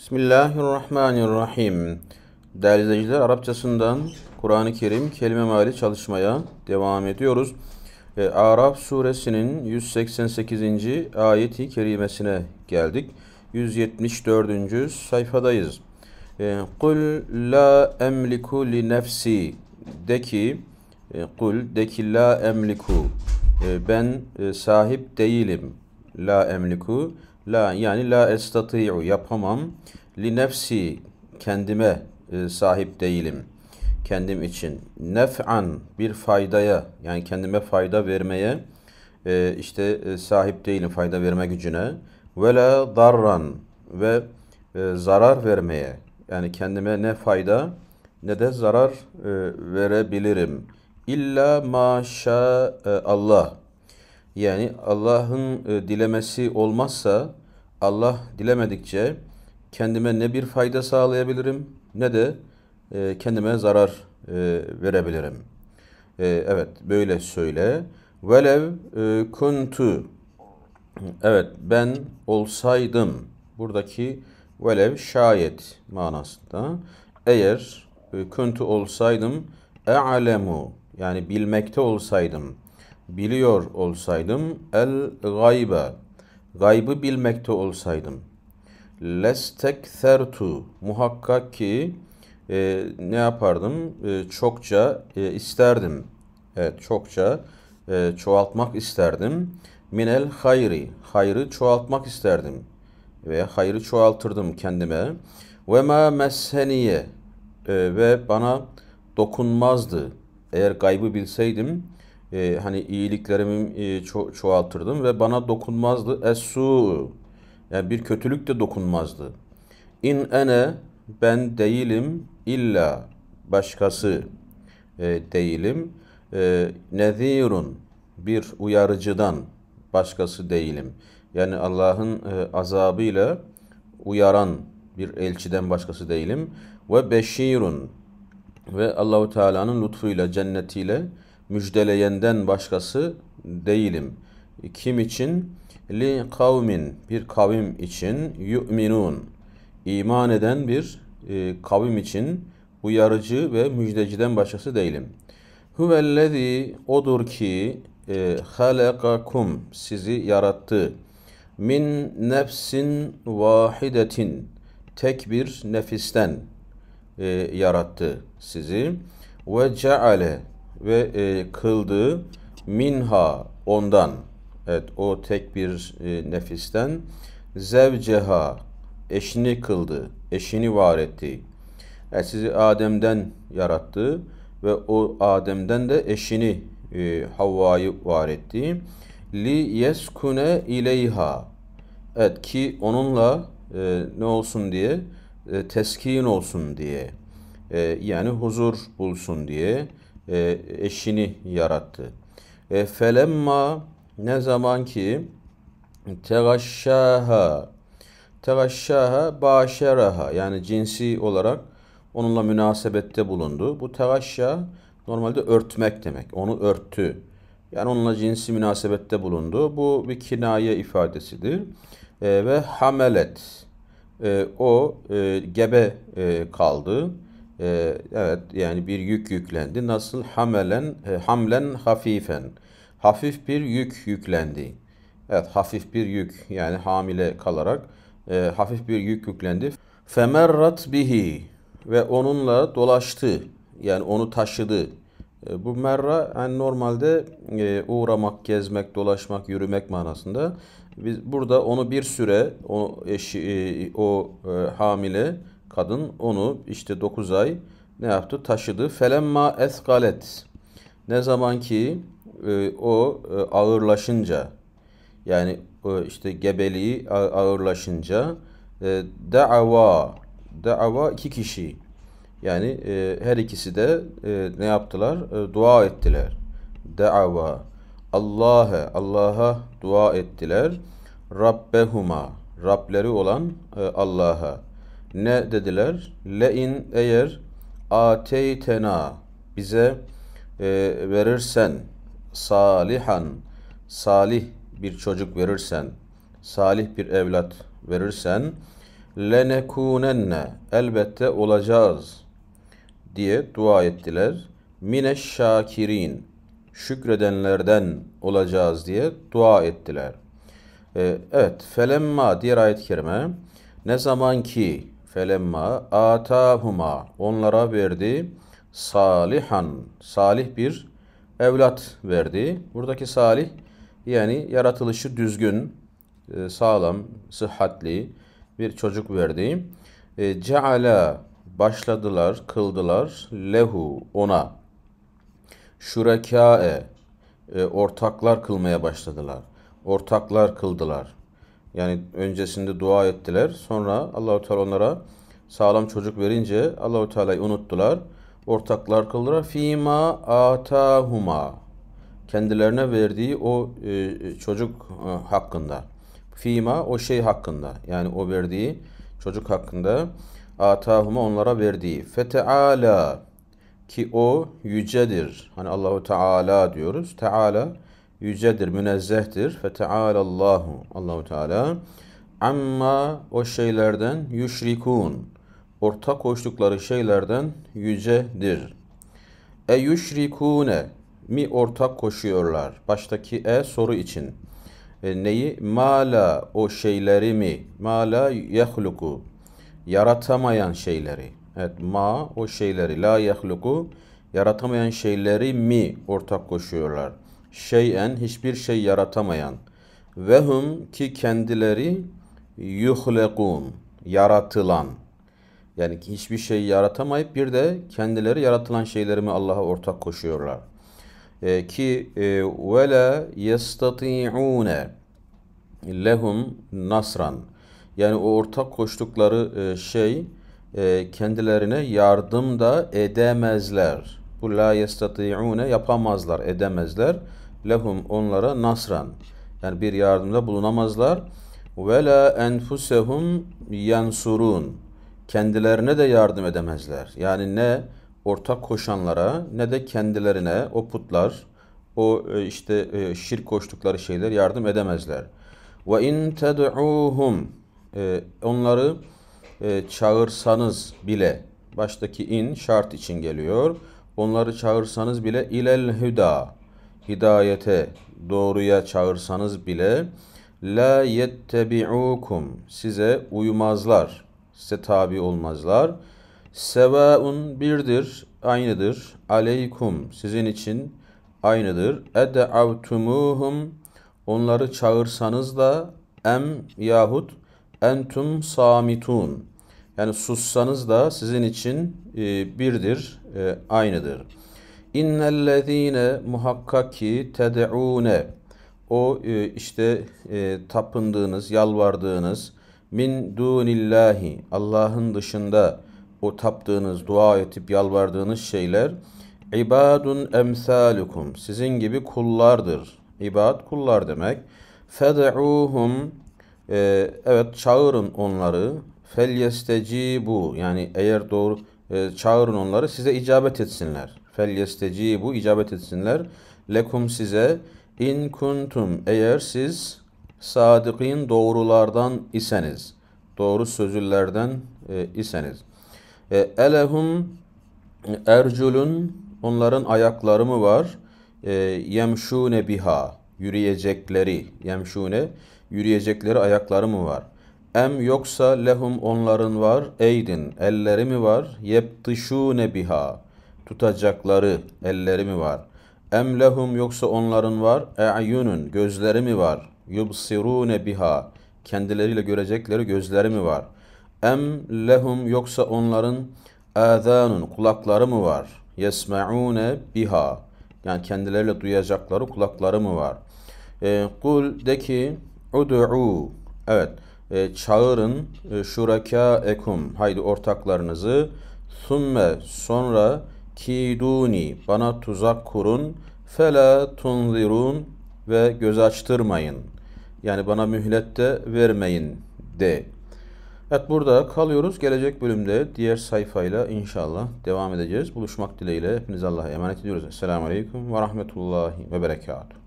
Bismillahirrahmanirrahim. Değerli izleyiciler, Arapçasından Kur'an-ı Kerim kelime mali çalışmaya devam ediyoruz. E, Araf suresinin 188. ayeti kerimesine geldik. 174. sayfadayız. E, Kul la emliku li nefsi de ki e, Kul de ki la emliku e, ben e, sahip değilim. La emliku La yani la estati'u yapamam. Li nefsi kendime e, sahip değilim. Kendim için. Nef'an bir faydaya yani kendime fayda vermeye e, işte e, sahip değilim fayda verme gücüne. Ve la darran ve zarar vermeye yani kendime ne fayda ne de zarar verebilirim. İlla maşa Allah yani Allah'ın e, dilemesi olmazsa Allah dilemedikçe kendime ne bir fayda sağlayabilirim ne de e, kendime zarar e, verebilirim. evet böyle söyle. Velev e, kuntu. Evet ben olsaydım. Buradaki velev şayet manasında. Eğer kuntu olsaydım e'alemu yani bilmekte olsaydım biliyor olsaydım el gayba gaybı bilmekte olsaydım lesteksertu muhakkak ki e, ne yapardım e, çokça e, isterdim evet çokça e, çoğaltmak isterdim minel hayri hayrı çoğaltmak isterdim ve hayrı çoğaltırdım kendime ve ma messeniye e, ve bana dokunmazdı eğer gaybı bilseydim e, hani iyiliklerimi e, ço- çoğaltırdım ve bana dokunmazdı. es yani bir kötülük de dokunmazdı. İn ene ben değilim illa başkası e, değilim. E, nezirun bir uyarıcıdan başkası değilim. Yani Allah'ın e, azabıyla uyaran bir elçiden başkası değilim. Ve beşirun ve Allahu Teala'nın lütfuyla, cennetiyle müjdeleyenden başkası değilim. Kim için? Li kavmin bir kavim için yu'minun iman eden bir e, kavim için uyarıcı ve müjdeciden başkası değilim. Huvellezî odur ki e, halakakum sizi yarattı. Min nefsin vahidetin tek bir nefisten e, yarattı sizi ve ceale ve e, kıldığı minha ondan evet o tek bir e, nefisten zevceha eşini kıldı, eşini var etti. Yani sizi Adem'den yarattı ve o Adem'den de eşini e, Havva'yı var etti. Li yeskune ileyha. Evet ki onunla e, ne olsun diye e, teskin olsun diye e, yani huzur bulsun diye e, eşini yarattı. E, felemma ne zaman ki tegaşşaha tegaşşaha başeraha yani cinsi olarak onunla münasebette bulundu. Bu tegaşşa normalde örtmek demek. Onu örttü. Yani onunla cinsi münasebette bulundu. Bu bir kinaye ifadesidir. E, ve hamelet e, o e, gebe e, kaldı. Ee, evet yani bir yük yüklendi. Nasıl hamelen e, hamlen hafifen. Hafif bir yük yüklendi. Evet hafif bir yük yani hamile kalarak e, hafif bir yük yüklendi. Femerrat bihi ve onunla dolaştı. Yani onu taşıdı. E, bu merra yani normalde e, uğramak, gezmek, dolaşmak, yürümek manasında. Biz burada onu bir süre o eşi e, o e, hamile Kadın onu işte 9 ay ne yaptı? Taşıdı. Felemma eskalet. Ne zaman ki e, o e, ağırlaşınca yani e, işte gebeliği ağırlaşınca e, da'ava da'ava iki kişi yani e, her ikisi de e, ne yaptılar? E, dua ettiler. Da'ava Allah'a Allah'a dua ettiler. Rabbehuma Rableri olan e, Allah'a ne dediler? Le'in eğer ateytena bize e, verirsen salihan salih bir çocuk verirsen salih bir evlat verirsen lenekunenne elbette olacağız diye dua ettiler. Mine şakirin şükredenlerden olacağız diye dua ettiler. Ee, evet felemma diğer ayet-i kerime ne zaman ki felemma atahuma onlara verdi salihan salih bir evlat verdi. Buradaki salih yani yaratılışı düzgün, e, sağlam, sıhhatli bir çocuk verdi. E, ceala başladılar, kıldılar lehu ona şurekâe e, ortaklar kılmaya başladılar. Ortaklar kıldılar. Yani öncesinde dua ettiler. Sonra Allahu Teala onlara sağlam çocuk verince Allahu Teala'yı unuttular. Ortaklar kıldılar. Fima atahuma. Kendilerine verdiği o e, çocuk e, hakkında. Fima o şey hakkında. Yani o verdiği çocuk hakkında atahuma onlara verdiği. Feteala ki o yücedir. Hani Allahu Teala diyoruz. Teala yücedir, münezzehtir. Fetealallahu Allahu Allahu Teala amma o şeylerden yüşrikun ortak koştukları şeylerden yücedir. E yüşrikune mi ortak koşuyorlar? Baştaki e soru için. E, neyi? Mala o şeyleri mi? Mala yahluku yaratamayan şeyleri. Evet ma o şeyleri la yahluku yaratamayan şeyleri mi ortak koşuyorlar? şeyen hiçbir şey yaratamayan ve hum ki kendileri yuhlekun yaratılan yani hiçbir şey yaratamayıp bir de kendileri yaratılan şeyleri mi Allah'a ortak koşuyorlar. E, ki e, ve la yestati'une lehum nasran yani o ortak koştukları e, şey e, kendilerine yardım da edemezler. Bu la yestati'une yapamazlar, edemezler. Lehum onlara nasran. Yani bir yardımda bulunamazlar. Ve la enfusehum yansurun. Kendilerine de yardım edemezler. Yani ne ortak koşanlara ne de kendilerine o putlar, o e, işte e, şirk koştukları şeyler yardım edemezler. Ve in ted'uhum e, onları çağırsanız bile baştaki in şart için geliyor. Onları çağırsanız bile ilel hüda hidayete doğruya çağırsanız bile la yettebi'ukum size uymazlar size tabi olmazlar sevaun birdir aynıdır aleykum sizin için aynıdır ede'avtumuhum onları çağırsanız da em yahut entum samitun yani sussanız da sizin için e, birdir, e, aynıdır. İnnellezîne muhakkak ki ted'ûne o e, işte e, tapındığınız, yalvardığınız min dunillahi Allah'ın dışında o taptığınız, dua etip yalvardığınız şeyler ibadun emsalukum sizin gibi kullardır. İbad kullar demek. Fed'uhum e, evet çağırın onları bu yani eğer doğru e, çağırın onları size icabet etsinler. bu icabet etsinler. Lekum size in kuntum eğer siz sadıkın doğrulardan iseniz. Doğru sözüllerden e, iseniz. E, elehum erculun onların ayakları mı var? E, yemşune biha yürüyecekleri yemşune yürüyecekleri ayakları mı var? Em yoksa lehum onların var. Eydin elleri mi var? ne biha. Tutacakları elleri mi var? Em lehum yoksa onların var. E'yunun gözleri mi var? ne biha. Kendileriyle görecekleri gözleri mi var? Em lehum yoksa onların azanun kulakları mı var? Yesme'une biha. Yani kendileriyle duyacakları kulakları mı var? E, kul de ki ud'u. Evet. E, çağırın e, şuraka ekum haydi ortaklarınızı thumme sonra kiduni bana tuzak kurun fela tunzirun ve göz açtırmayın. Yani bana mühlet de vermeyin de. Evet burada kalıyoruz. Gelecek bölümde diğer sayfayla inşallah devam edeceğiz. Buluşmak dileğiyle hepinize Allah'a emanet ediyoruz. Esselamu Aleyküm ve Rahmetullahi ve Berekatuhu.